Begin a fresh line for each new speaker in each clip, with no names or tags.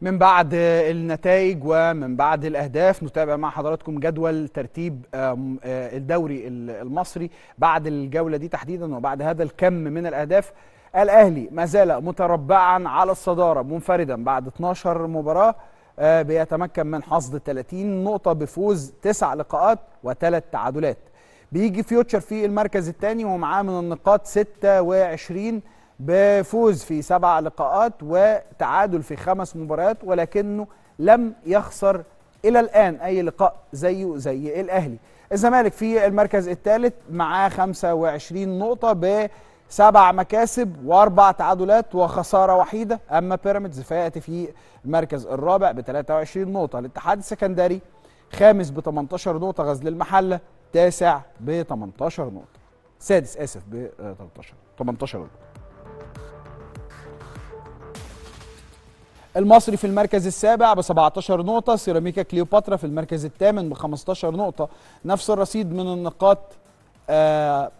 من بعد النتائج ومن بعد الأهداف نتابع مع حضراتكم جدول ترتيب آه، الدوري المصري بعد الجولة دي تحديدا وبعد هذا الكم من الأهداف الأهلي ما زال متربعا على الصدارة منفردا بعد 12 مباراة آه، بيتمكن من حصد 30 نقطة بفوز 9 لقاءات وثلاث تعادلات بيجي فيوتشر في المركز الثاني ومعاه من النقاط 26 بفوز في سبع لقاءات وتعادل في خمس مباريات ولكنه لم يخسر الى الان اي لقاء زيه زي الاهلي الزمالك في المركز الثالث معاه 25 نقطه بسبع مكاسب واربع تعادلات وخساره وحيده اما بيراميدز فياتي في المركز الرابع ب 23 نقطه الاتحاد السكندري خامس ب 18 نقطه غزل المحله تاسع ب 18 نقطه سادس اسف ب 13 18 نقطه المصري في المركز السابع ب 17 نقطة سيراميكا كليوباترا في المركز الثامن ب 15 نقطة نفس الرصيد من النقاط آه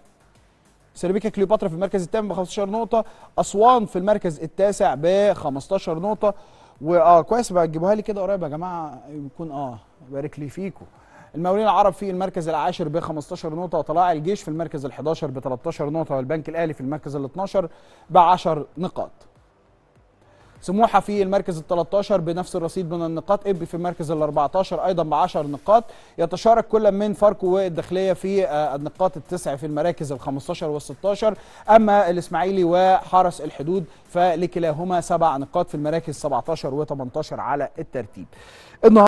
سيراميكا كليوباترا في المركز الثامن ب 15 نقطة أسوان في المركز التاسع ب 15 نقطة واه كويس بقى تجيبوها لي كده قريب يا جماعة يكون اه بارك لي فيكم المقاولين العرب في المركز العاشر ب 15 نقطة وطلائع الجيش في المركز ال 11 ب 13 نقطة والبنك الأهلي في المركز ال 12 ب 10 نقاط سموحه في المركز ال 13 بنفس الرصيد من النقاط ابي في المركز ال 14 ايضا ب 10 نقاط يتشارك كل من فاركو والداخليه في آه، النقاط التسع في المراكز ال 15 وال 16 اما الاسماعيلي وحرس الحدود فلكلاهما سبع نقاط في المراكز 17 و 18 على الترتيب